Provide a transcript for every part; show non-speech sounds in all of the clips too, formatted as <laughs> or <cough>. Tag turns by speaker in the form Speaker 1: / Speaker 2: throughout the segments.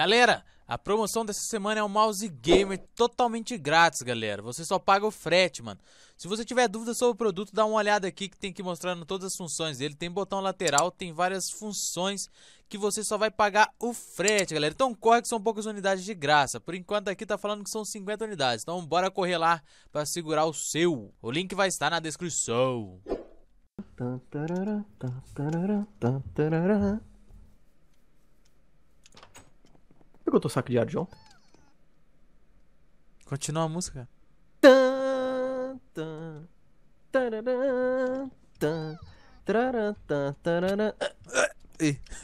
Speaker 1: Galera, a promoção dessa semana é um mouse gamer totalmente grátis, galera. Você só paga o frete, mano. Se você tiver dúvida sobre o produto, dá uma olhada aqui que tem que mostrando todas as funções dele. Tem botão lateral, tem várias funções que você só vai pagar o frete, galera. Então corre que são poucas unidades de graça. Por enquanto aqui tá falando que são 50 unidades. Então bora correr lá para segurar o seu. O link vai estar na descrição. Eu tô saco de ar de ontem? Continua a música. <laughs>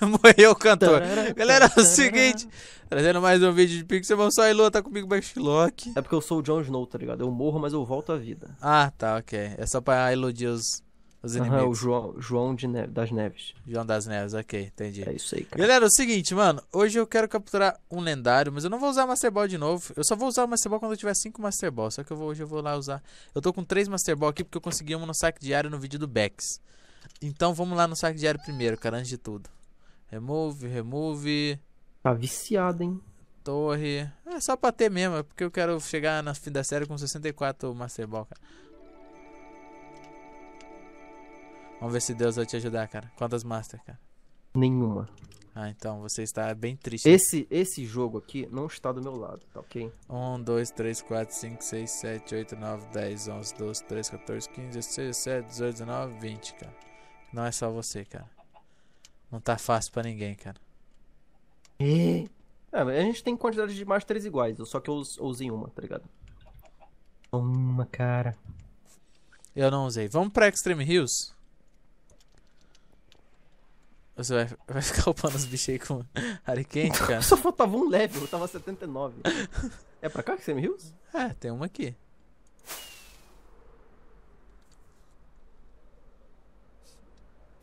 Speaker 1: Morreu o cantor. Galera, é o seguinte: trazendo mais um vídeo de Vamos Só Elô tá comigo, Bashlock. É porque eu sou o Jon Snow, tá ligado? Eu morro, mas eu volto à vida. Ah, tá, ok. É só pra iludir os os inimigos. Uhum, o João, João de das Neves. João das Neves, ok, entendi. É isso aí, cara. Galera, é o seguinte, mano. Hoje eu quero capturar um lendário, mas eu não vou usar Master Ball de novo. Eu só vou usar o Master Ball quando eu tiver 5 Master Ball. Só que eu vou, hoje eu vou lá usar. Eu tô com 3 Master Ball aqui porque eu consegui um no saque diário no vídeo do Bex. Então vamos lá no saque diário primeiro, cara, antes de tudo. Remove, remove. Tá viciado, hein? Torre. É só pra ter mesmo, é porque eu quero chegar na fim da série com 64 Master Ball, cara. Vamos ver se Deus vai te ajudar, cara. Quantas Master, cara? Nenhuma. Ah, então você está bem triste. Esse, esse jogo aqui não está do meu lado, tá ok? 1, 2, 3, 4, 5, 6, 7, 8, 9, 10, 11, 12, 13, 14, 15, 16, 17, 18, 19, 20, cara. Não é só você, cara. Não tá fácil pra ninguém, cara. E... É, é a gente tem quantidade de masters iguais, só que eu usei uma, tá ligado? Uma, cara. Eu não usei. Vamos pra Extreme Hills? Você vai, <laughs> vai ficar upando os bichos aí com área <laughs> quente, <laughs> cara? Só faltava um level, eu tava 79. é pra cá que você me riu? É, tem uma aqui.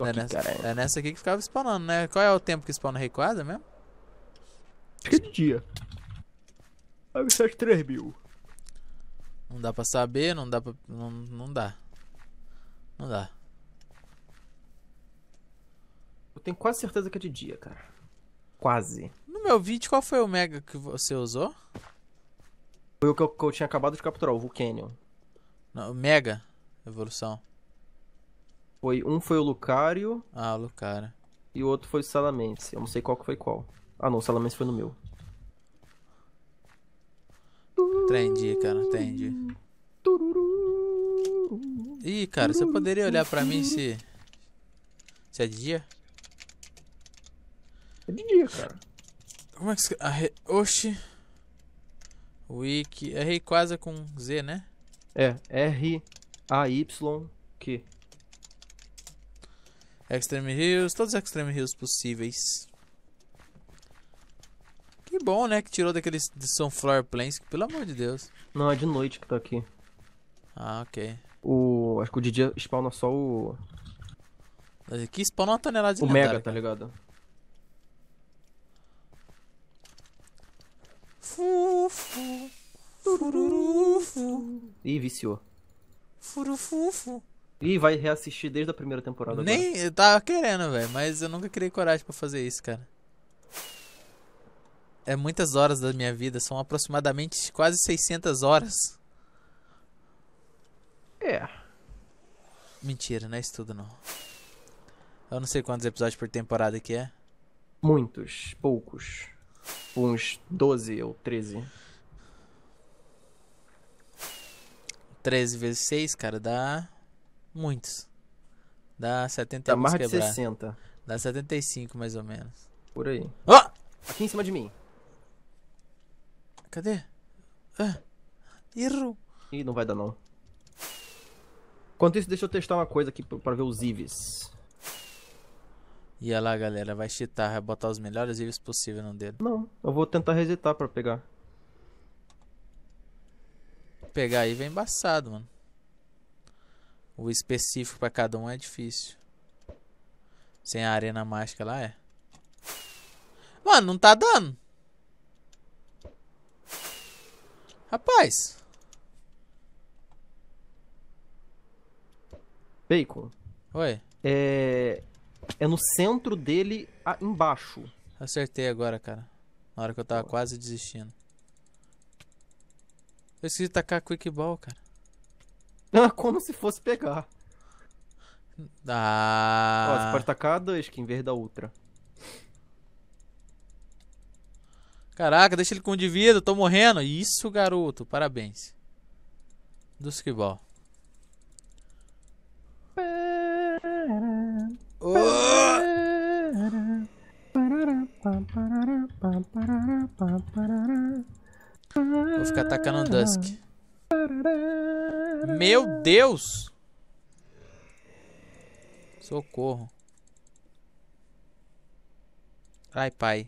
Speaker 1: É nessa, aqui, é nessa aqui que ficava spawnando, né? Qual é o tempo que spawna requadra mesmo? que é dia. Aí você é 3 mil. Não dá pra saber, não dá pra. Não, não dá. Não dá. Eu tenho quase certeza que é de dia, cara. Quase. No meu vídeo, qual foi o mega que você usou? Foi o que eu, que eu tinha acabado de capturar, o Vulcanion. Não, mega evolução. Foi, um foi o Lucario. Ah, o Lucario. E o outro foi o Salamence. Eu não sei qual que foi qual. Ah não, o Salamence foi no meu. Entendi, cara, entendi. Ih, cara, você poderia olhar pra mim se. Se é dia? É de dia, cara. Como é que se... Arre... Oxi. Wiki. R quase com Z, né? É. R-A-Y-Q. Extreme Hills. Todos os Extreme Hills possíveis. Que bom, né? Que tirou daqueles de Sunflower Plains. pelo amor de Deus. Não, é de noite que tá aqui. Ah, ok. O... Acho que o de dia spawna só o... Aqui spawna uma tonelada de O lendário, Mega, cara. tá ligado? Furufufu. Fururufu. Ih, viciou. Furufufu. Ih, vai reassistir desde a primeira temporada Nem agora. eu tava querendo, velho, mas eu nunca criei coragem para fazer isso, cara. É muitas horas da minha vida, são aproximadamente quase 600 horas. É. Mentira, não é isso tudo não. Eu não sei quantos episódios por temporada que é. Muitos, poucos. Tipo, uns 12 ou 13. 13 vezes 6, cara, dá muitos. Dá 70 Dá mais de 60. Dá 75 mais ou menos. Por aí. Oh! Aqui em cima de mim. Cadê? Ah. Erro. Ih, não vai dar não. Enquanto isso, deixa eu testar uma coisa aqui pra ver os Ives. E lá, galera, vai cheatar, vai botar os melhores livros possível no dedo. Não, eu vou tentar resetar pra pegar. Pegar aí vem embaçado, mano. O específico pra cada um é difícil. Sem a arena mágica lá é. Mano, não tá dando. Rapaz. Bacon. Oi. É. É no centro dele, a, embaixo. Acertei agora, cara. Na hora que eu tava quase desistindo. Eu esqueci de tacar Quick Ball, cara. Ah, <laughs> como se fosse pegar. Ah. Ó, você pode tacar a Dusk em vez da Ultra. Caraca, deixa ele com o indivíduo, tô morrendo. Isso, garoto, parabéns. Do Ball. Vou ficar atacando o Dusk. Meu Deus! Socorro. Ai, pai.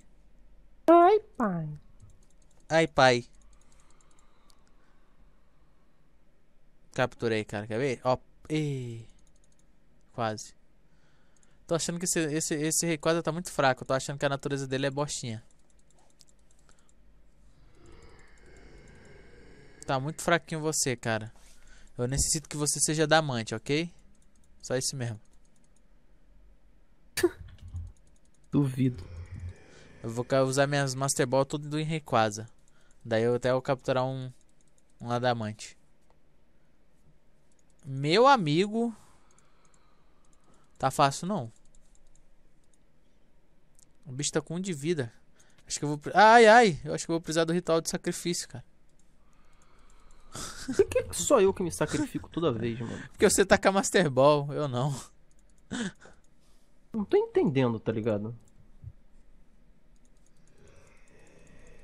Speaker 1: Ai, pai. Ai, pai. Capturei, cara. Quer ver? Ó. Oh. Quase. Tô achando que esse, esse, esse requadro tá muito fraco. Tô achando que a natureza dele é bostinha. Tá muito fraquinho você, cara. Eu necessito que você seja damante, ok? Só isso mesmo. <laughs> Duvido. Eu vou usar minhas Master Ball tudo em Requaza. Daí eu até vou capturar um, um adamante. Meu amigo... Tá fácil não. O bicho tá com um de vida. Acho que eu vou. Ai, ai! Eu acho que eu vou precisar do ritual de sacrifício, cara. Por que só eu que me sacrifico toda vez, mano? <laughs> Porque você tá com a Master Ball, eu não. Não tô entendendo, tá ligado?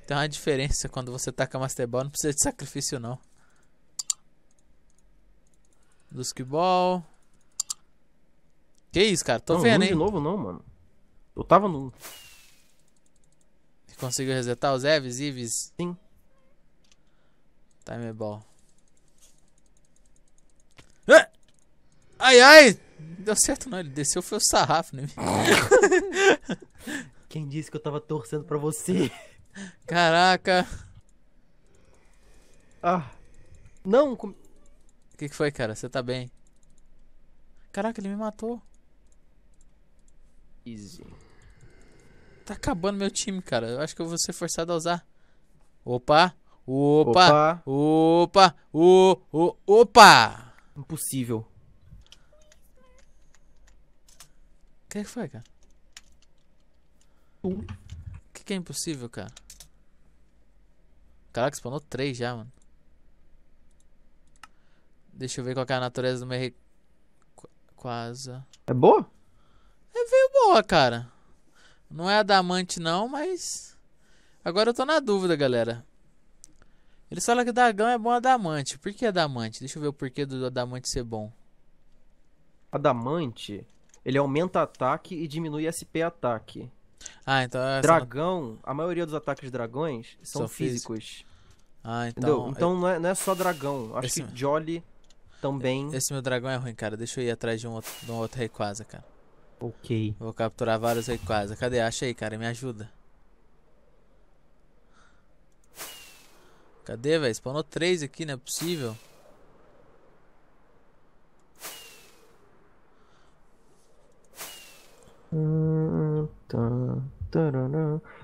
Speaker 1: Tem uma diferença quando você taca tá Master Ball, não precisa de sacrifício não. Dusk Ball. Que isso, cara? Tô não, vendo, hein? de novo não, mano. Eu tava no. Conseguiu resetar os Eves, Ives? Sim. Timeball. É ah! É! Ai, ai! Deu certo não, ele desceu, foi o sarrafo, né? <laughs> Quem disse que eu tava torcendo pra você? Caraca. Ah. Não, com... O que, que foi, cara? Você tá bem? Caraca, ele me matou. Easy. Tá acabando meu time, cara. Eu acho que eu vou ser forçado a usar. Opa! Opa! Opa! Opa! O, o, opa! Impossível. O que, é que foi, cara? O um. que, que é impossível, cara? Caraca, spawnou três já, mano. Deixa eu ver qual é a natureza do meu... Quase. É boa? É veio boa, cara. Não é adamante não, mas... Agora eu tô na dúvida, galera. Eles falam que dragão é bom adamante. Por que adamante? Deixa eu ver o porquê do adamante ser bom. Adamante, ele aumenta ataque e diminui SP ataque. Ah, então... É dragão, só... a maioria dos ataques de dragões são, físicos. Ah, então... Entendeu? Então eu... não, é, não é só dragão. Acho Esse... que Jolly também... Esse meu dragão é ruim, cara. Deixa eu ir atrás de um outro, de um outro cara. Ok. Vou capturar vários aí quase. Cadê? Acha aí, cara. Me ajuda. Cadê, velho? Spawnou três aqui, não é possível.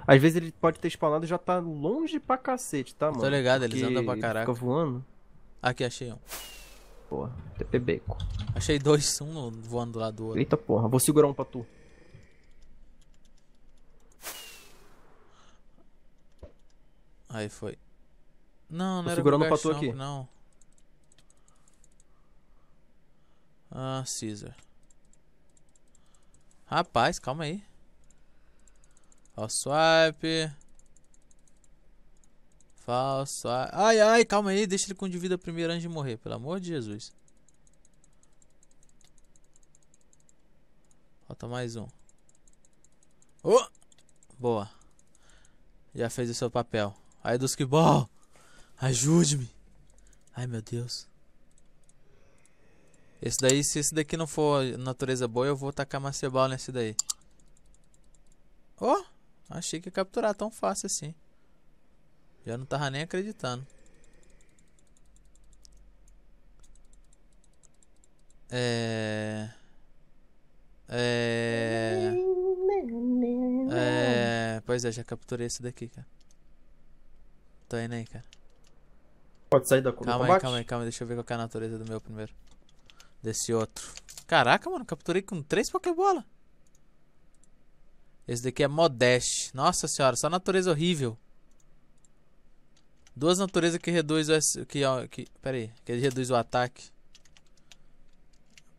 Speaker 1: Às vezes ele pode ter spawnado e já tá longe pra cacete, tá, mano? Tô ligado, eles andam pra caraca. Fica voando. Aqui, achei um. Porra, TP beco. Achei dois, um voando lá do outro. Eita porra, vou segurar um pra tu. Aí foi. Não, não Tô era segurando pra tu aqui. Não. Ah, Caesar. Rapaz, calma aí. Ó, swipe falso. Ah, ai, ai, calma aí. Deixa ele com de vida primeiro antes de morrer. Pelo amor de Jesus. Falta mais um. Oh! Boa. Já fez o seu papel. Aí, Duskball. Ajude-me. Ai, meu Deus. Esse daí, se esse daqui não for natureza boa, eu vou tacar macebal nesse daí. Oh! Achei que ia capturar tão fácil assim. Já não tava nem acreditando. É. É. É. Pois é, já capturei esse daqui, cara. Tô indo aí, cara. Pode sair da coluna. Calma aí, calma aí, calma aí. Deixa eu ver qual é a natureza do meu primeiro. Desse outro. Caraca, mano, capturei com três Pokébola. Esse daqui é Modeste. Nossa senhora, só natureza horrível. Duas naturezas que reduz o... Que, que, pera aí, que reduz o ataque.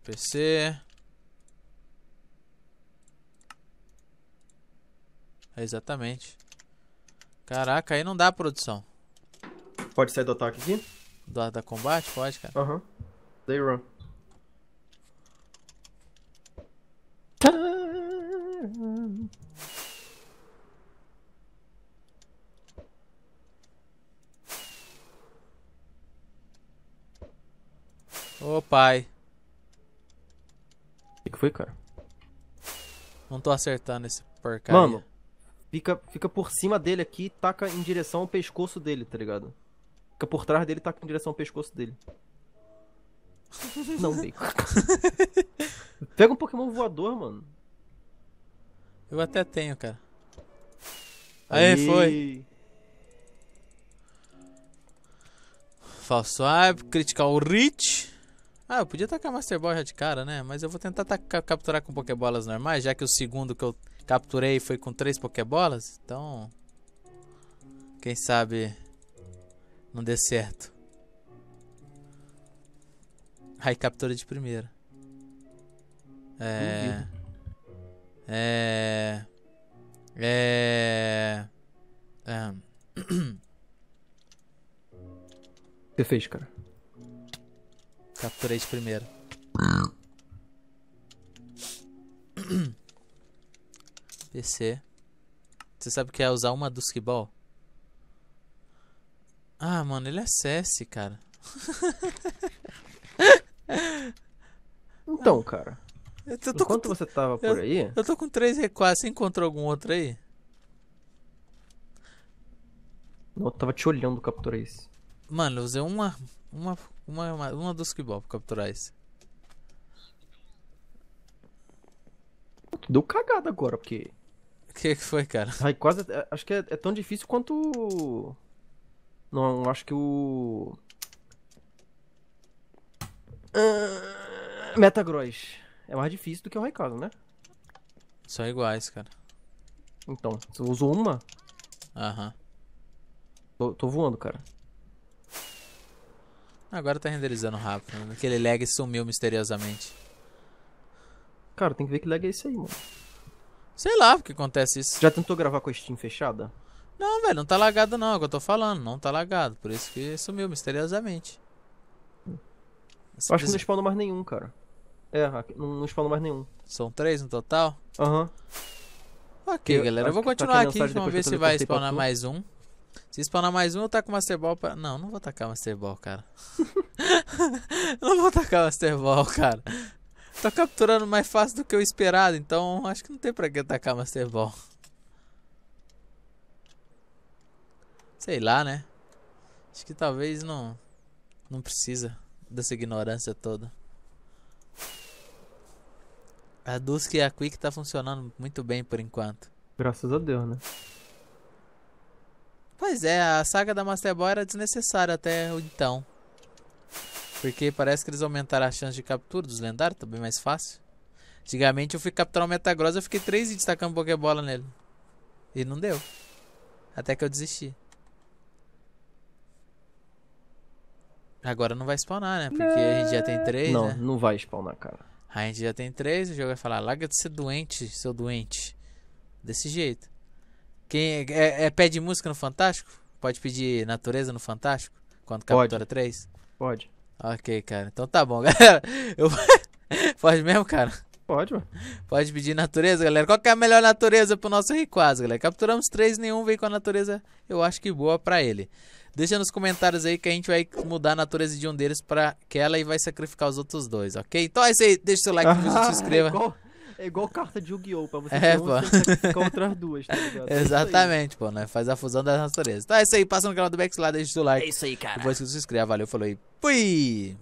Speaker 1: PC... É, exatamente. Caraca, aí não dá produção. Pode sair do ataque aqui? Do, da combate? Pode, cara. Aham. Uhum. run. Tcharam! pai. O que, que foi, cara? Não tô acertando esse porcaria. Mano, fica, fica por cima dele aqui e taca em direção ao pescoço dele, tá ligado? Fica por trás dele e taca em direção ao pescoço dele. Não, <laughs> Bico. Pega um Pokémon voador, mano. Eu até tenho, cara. Aê, foi. Falso Critical Rich. Ah, eu podia tacar Master Ball já de cara, né? Mas eu vou tentar capturar com Pokébolas normais, já que o segundo que eu capturei foi com três Pokébolas. Então. Quem sabe. Não dê certo. Aí captura de primeira. É. É. É. é... Você fez, cara. Capturei de primeira. <clears throat> PC. Você sabe o que é usar uma Dusk Ball? Ah, mano, ele é CS, cara. então, cara. Enquanto com... você tava por eu, aí. Eu tô com 3 e 4 Você encontrou algum outro aí? Não, eu tava te olhando capturar isso. Mano, eu usei uma, uma uma, uma, uma dos Kibop capturar esse. Deu cagada agora, porque. O que, que foi, cara? Ai, quase. Acho que é, é tão difícil quanto. Não, acho que o. Uh, ah, Metagross. É mais difícil do que o Raikkonen, né? São iguais, cara. Então, você usou uma? Aham. Tô, tô voando, cara. Agora tá renderizando rápido. Né? Aquele lag sumiu misteriosamente. Cara, tem que ver que lag é esse aí, mano. Sei lá o que acontece isso. Já tentou gravar com a Steam fechada? Não, velho, não tá lagado não, é o que eu tô falando. Não tá lagado, por isso que sumiu misteriosamente. eu acho que não spawnou mais nenhum, cara. É, não, não spawnou mais nenhum. São três no total? Aham. Uhum. Ok, eu, galera, eu vou tá continuar aqui, vamos ver se vai spawnar mais um. Se spawnar mais um, eu taco Master Ball pra... Não, não vou tacar Master Ball, cara. <laughs> não vou tacar Master Ball, cara. Tô capturando mais fácil do que o esperado, então acho que não tem pra que atacar Master Ball. Sei lá, né? Acho que talvez não... Não precisa dessa ignorância toda. A Dusk e a Quick tá funcionando muito bem por enquanto. Graças a Deus, né? Pois é, a saga da Master Ball era desnecessária até então. Porque parece que eles aumentaram a chance de captura dos lendários, tá bem mais fácil. Antigamente eu fui capturar o Metagross, eu fiquei 3 e destacando Pokébola nele. E não deu. Até que eu desisti. Agora não vai spawnar, né? Porque a gente já tem 3, Não, né? não vai spawnar, cara. A gente já tem 3, o jogo vai falar, larga de ser doente, seu doente. Desse jeito. Quem é, é, pede música no Fantástico? Pode pedir natureza no Fantástico? Quando captura Pode. 3? Pode. Ok, cara. Então tá bom, <laughs> galera. Eu... <laughs> Pode mesmo, cara? Pode, mano. Pode pedir natureza, galera. Qual que é a melhor natureza pro nosso Riquaz, galera? Capturamos três, nenhum veio com a natureza, eu acho que boa pra ele. Deixa nos comentários aí que a gente vai mudar a natureza de um deles pra aquela e vai sacrificar os outros dois, ok? Então é isso aí. Deixa o seu like, se <laughs> inscreva. Qual? É igual carta de Yu-Gi-Oh! pra você é, pô. contra as duas, tá ligado? <laughs> É Exatamente, é pô, né? Faz a fusão da natureza. Então é isso aí, passa no canal do Backslide, deixa o seu like. É isso aí, cara. Depois que você se inscreve, valeu, falou aí. Fui!